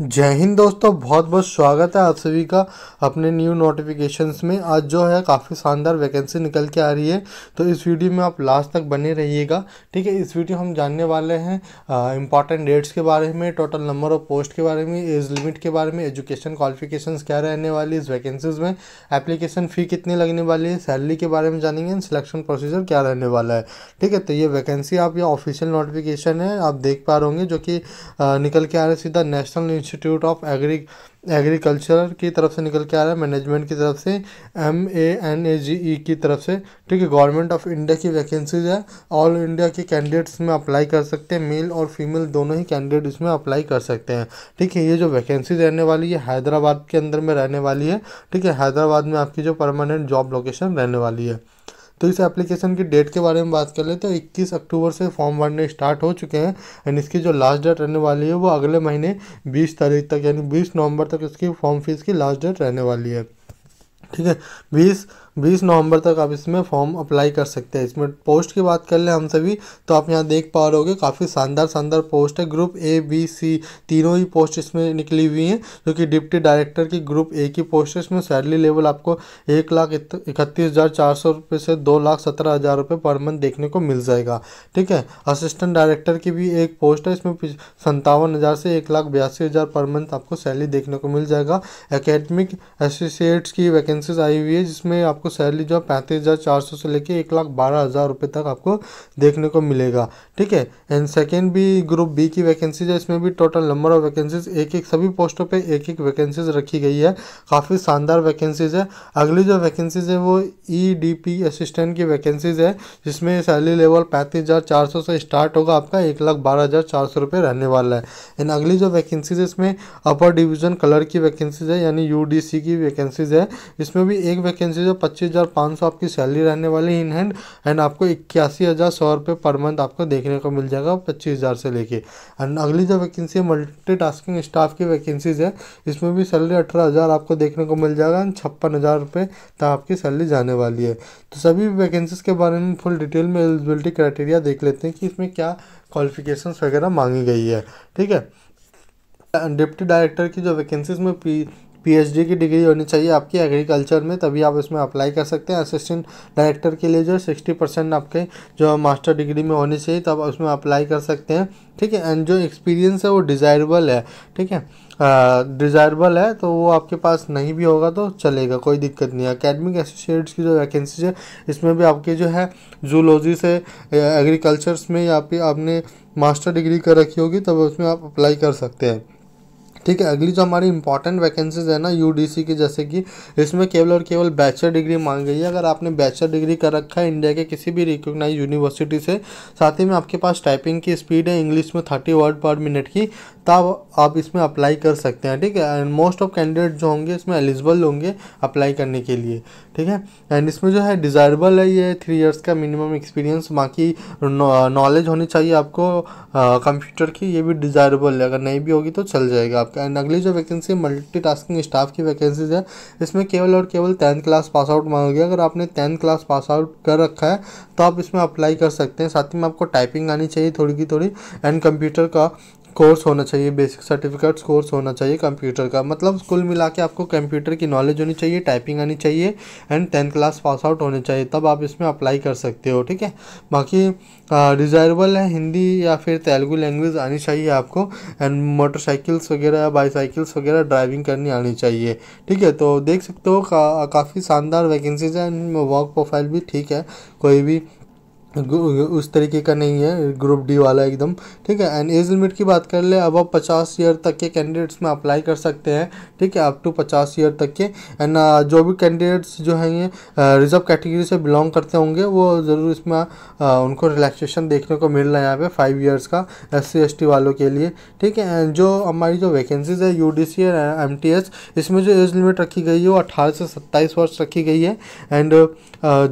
जय हिंद दोस्तों बहुत बहुत स्वागत है आप सभी का अपने न्यू नोटिफिकेशंस में आज जो है काफ़ी शानदार वैकेंसी निकल के आ रही है तो इस वीडियो में आप लास्ट तक बने रहिएगा ठीक है इस वीडियो हम जानने वाले हैं इंपॉर्टेंट डेट्स के बारे में टोटल नंबर ऑफ पोस्ट के बारे में एज लिमिट के बारे में एजुकेशन क्वालिफिकेशन क्या रहने वाली इस वैकेंसीज में एप्लीकेशन फ़ी कितनी लगने वाली है सैलरी के बारे में जानेंगे सिलेक्शन प्रोसीजर क्या रहने वाला है ठीक है तो ये वैकेंसी आप ये ऑफिशियल नोटिफिकेशन है आप देख पा रहे होंगे जो कि निकल के आ रहे सीधा national institute of agri agriculture की तरफ से निकल के आ रहा है मैनेजमेंट की तरफ से एम ए एन ए जी ई की तरफ से ठीक है गवर्नमेंट ऑफ इंडिया की वैकेंसीज है ऑल इंडिया के कैंडिडेट्स में अप्लाई कर सकते हैं मेल और फीमेल दोनों ही कैंडिडेट इसमें अप्लाई कर सकते हैं ठीक है ये जो वैकेंसी रहने वाली है हैदराबाद के अंदर में रहने वाली है ठीक है हैदराबाद में आपकी जो परमानेंट जॉब लोकेशन रहने वाली है तो इस एप्लीकेशन की डेट के बारे में बात कर ले तो इक्कीस अक्टूबर से फॉर्म भरने स्टार्ट हो चुके हैं एंड इसकी जो लास्ट डेट रहने वाली है वो अगले महीने बीस तारीख तक यानी बीस नवंबर तक इसकी फॉर्म फीस की लास्ट डेट रहने वाली है ठीक है बीस बीस नवंबर तक आप इसमें फॉर्म अप्लाई कर सकते हैं इसमें पोस्ट की बात कर लें हम सभी तो आप यहाँ देख पा रहे काफ़ी शानदार शानदार पोस्ट है ग्रुप ए बी सी तीनों ही पोस्ट इसमें निकली हुई हैं जो कि डिप्टी डायरेक्टर की ग्रुप ए की पोस्ट है इसमें सैलरी लेवल आपको एक लाख इकतीस हज़ार चार सौ रुपये से दो लाख सत्रह हज़ार रुपये पर मंथ देखने को मिल जाएगा ठीक है असिस्टेंट डायरेक्टर की भी एक पोस्ट है इसमें संतावन हज़ार से एक लाख बयासी हज़ार पर मंथ आपको सैलरी देखने को मिल जाएगा एकेडमिक एसोसिएट्स की वैकेंसीज आई हुई है जिसमें आप आपको सैलरी जो है पैंतीस हज़ार चार सौ से लेके एक लाख बारह हज़ार रुपये तक आपको देखने को मिलेगा ठीक है एंड सेकेंड भी ग्रुप बी की वैकेंसीज है इसमें भी टोटल नंबर ऑफ वैकेंसीज एक एक सभी पोस्टों पे एक एक वैकेंसीज रखी गई है काफ़ी शानदार वैकेंसीज है अगली जो वैकेंसीज है वो ई e असिस्टेंट की वैकेंसीज है जिसमें सैलरी लेवल पैंतीस हज़ार चार सौ से स्टार्ट होगा आपका एक लाख बारह हज़ार चार सौ रुपये रहने वाला है एंड अगली जो वैकेंसीज है इसमें अपर डिवीजन कलर की वैकेंसीज है यानी यू की वैकेंसीज है इसमें भी एक वैकेंसी जो पच्चीस हज़ार पाँच सौ आपकी सैलरी रहने वाली इन हैंड एंड आपको इक्यासी हज़ार सौ पर मंथ आपको देखने को मिल जाएगा पच्चीस हज़ार से लेके एंड अगली जो वैकेंसी है मल्टी स्टाफ की वैकेंसीज है इसमें भी सैलरी अठारह हज़ार आपको देखने को मिल जाएगा एंड छप्पन हज़ार रुपये तक आपकी सैलरी जाने वाली है तो सभी वैकेंसीज़ के बारे में फुल डिटेल में एलिजिबिलिटी क्राइटेरिया देख लेते हैं कि इसमें क्या क्वालिफिकेशंस वगैरह मांगी गई है ठीक है डिप्टी डायरेक्टर की जो वैकेंसीज में पी पीएचडी की डिग्री होनी चाहिए आपकी एग्रीकल्चर में तभी आप इसमें अप्लाई कर सकते हैं असिस्टेंट डायरेक्टर के लिए जो सिक्सटी परसेंट आपके जो मास्टर डिग्री में होनी चाहिए तब उसमें अप्लाई कर सकते हैं ठीक है एंड जो एक्सपीरियंस है वो डिज़ायरेबल है ठीक है डिज़ायरेबल है तो वो आपके पास नहीं भी होगा तो चलेगा कोई दिक्कत नहीं है अकेडमिक एसोसिएट्स की जो वैकेंसीज है इसमें भी आपके जो है जूलॉजी से एग्रीकल्चर्स में या फिर आपने मास्टर डिग्री कर रखी होगी तब उसमें आप अप्लाई कर सकते हैं ठीक है अगली जो हमारी इंपॉर्टेंट वैकेंसीज है ना यूडीसी की जैसे कि इसमें केवल और केवल बैचलर डिग्री मांग गई है अगर आपने बैचलर डिग्री कर रखा है इंडिया के किसी भी रिकोगनाइज यूनिवर्सिटी से साथ ही में आपके पास टाइपिंग की स्पीड है इंग्लिश में थर्टी वर्ड पर मिनट की तब आप इसमें अप्लाई कर सकते हैं ठीक है एंड मोस्ट ऑफ कैंडिडेट जो होंगे इसमें एलिजिबल होंगे अप्लाई करने के लिए ठीक है एंड इसमें जो है डिज़ायरेबल है ये थ्री इयर्स का मिनिमम एक्सपीरियंस बाकी नॉलेज होनी चाहिए आपको कंप्यूटर की ये भी डिज़ायरेबल है अगर नहीं भी होगी तो चल जाएगा आप एंड अगली जो वैकेंसी मल्टीटास्किंग स्टाफ की वैकेंसीज है इसमें केवल और केवल टेंथ क्लास पास आउट मांगोगे अगर आपने टेंथ क्लास पास आउट कर रखा है तो आप इसमें अप्लाई कर सकते हैं साथ ही में आपको टाइपिंग आनी चाहिए थोड़ी की थोड़ी एंड कंप्यूटर का कोर्स होना चाहिए बेसिक सर्टिफिकेट्स कोर्स होना चाहिए कंप्यूटर का मतलब कुल मिला के आपको कंप्यूटर की नॉलेज होनी चाहिए टाइपिंग आनी चाहिए and tenth class pass out होने चाहिए तब आप इसमें अप्लाई कर सकते हो ठीक है बाकी डिज़ायरेबल है हिंदी या फिर तेलुगु लैंग्वेज आनी चाहिए आपको एंड मोटरसाइकिल्स वगैरह या बाईसाइकिल्स वगैरह ड्राइविंग करनी आनी चाहिए ठीक है तो देख सकते हो का, काफ़ी शानदार वैकेंसीज है वर्क प्रोफाइल भी ठीक है कोई भी उस तरीके का नहीं है ग्रुप डी वाला एकदम ठीक है एंड एज लिमिट की बात कर ले अब आप पचास ईयर तक के कैंडिडेट्स में अप्लाई कर सकते हैं ठीक है अप टू पचास ईयर तक के एंड uh, जो भी कैंडिडेट्स जो हैं ये रिजर्व uh, कैटेगरी से बिलोंग करते होंगे वो ज़रूर इसमें uh, उनको रिलैक्सेशन देखने को मिल रहा है यहाँ पे फाइव ईयर्स का एस सी वालों के लिए ठीक है एंड जो हमारी जो वैकेंसीज है U D C M T S इसमें जो एज लिमिट रखी गई है वो अट्ठारह से सत्ताईस वर्ष रखी गई है एंड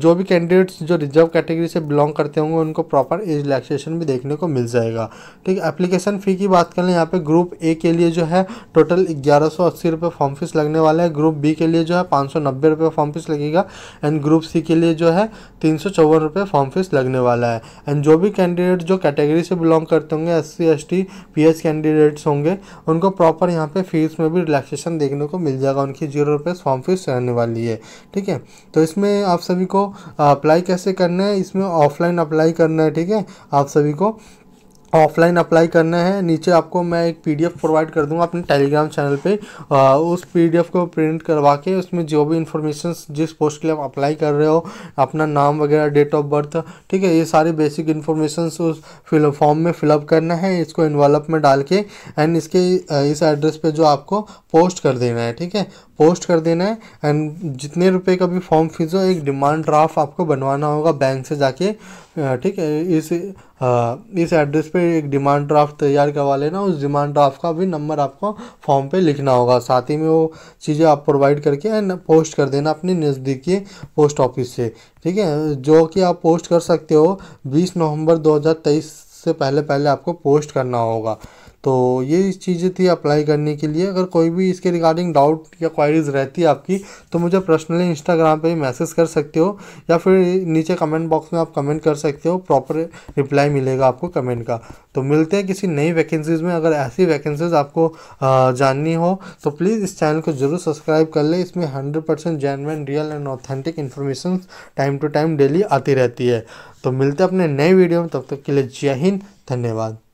जो भी कैंडिडेट्स जो रिजर्व कैटेगरी से बिलोंग बिलोंग करते होंगे उनको प्रॉपर एज रिलैक्सेशन भी देखने को मिल जाएगा ठीक है एप्लीकेशन फ़ी की बात लें यहाँ पे ग्रुप ए के लिए जो है टोटल ग्यारह सौ अस्सी रुपये फॉर्म फीस लगने वाला है ग्रुप बी के लिए जो है पाँच सौ नब्बे रुपये फॉर्म फीस लगेगा एंड ग्रुप सी के लिए जो है तीन सौ चौवन रुपये फॉर्म फीस लगने वाला है एंड जो भी कैंडिडेट जो कैटेगरी से बिलोंग करते होंगे S C S T P H candidates होंगे उनको प्रॉपर यहाँ पे फीस में भी रिलैक्सेशन देखने को मिल जाएगा उनकी जीरो रुपये फॉर्म फीस रहने वाली है ठीक है तो इसमें आप सभी को अप्लाई कैसे करना है इसमें ऑफ ऑफलाइन अप्लाई करना है ठीक है आप सभी को ऑफलाइन अप्लाई करना है नीचे आपको मैं एक पीडीएफ प्रोवाइड कर दूंगा अपने टेलीग्राम चैनल पे आ, उस पीडीएफ को प्रिंट करवा के उसमें जो भी इन्फॉर्मेशन जिस पोस्ट के लिए आप अप्लाई कर रहे हो अपना नाम वगैरह डेट ऑफ बर्थ ठीक है ये सारी बेसिक इन्फॉर्मेशन उस फिल फॉर्म में फिलअप करना है इसको इन्वॉल्व में डाल के एंड इसके इस एड्रेस पर जो आपको पोस्ट कर देना है ठीक है पोस्ट कर देना है एंड जितने रुपए का भी फॉर्म फीस हो एक डिमांड ड्राफ्ट आपको बनवाना होगा बैंक से जाके ठीक है इस इस एड्रेस पे एक डिमांड ड्राफ्ट तैयार करवा लेना उस डिमांड ड्राफ्ट का भी नंबर आपको फॉर्म पे लिखना होगा साथ ही में वो चीज़ें आप प्रोवाइड करके एंड पोस्ट कर देना अपने नज़दीकी पोस्ट ऑफिस से ठीक है जो कि आप पोस्ट कर सकते हो बीस नवंबर दो से पहले पहले आपको पोस्ट करना होगा तो ये चीज़ें थी अप्लाई करने के लिए अगर कोई भी इसके रिगार्डिंग डाउट या क्वारीज रहती है आपकी तो मुझे पर्सनली इंस्टाग्राम पे मैसेज कर सकते हो या फिर नीचे कमेंट बॉक्स में आप कमेंट कर सकते हो प्रॉपर रिप्लाई मिलेगा आपको कमेंट का तो मिलते हैं किसी नई वैकेंसीज़ में अगर ऐसी वैकेंसीज़ आपको जाननी हो तो प्लीज़ इस चैनल को ज़रूर सब्सक्राइब कर ले इसमें hundred percent real and authentic information time to time daily आती रहती है तो मिलते हैं अपने नए वीडियो में तब तक के लिए जय हिंद धन्यवाद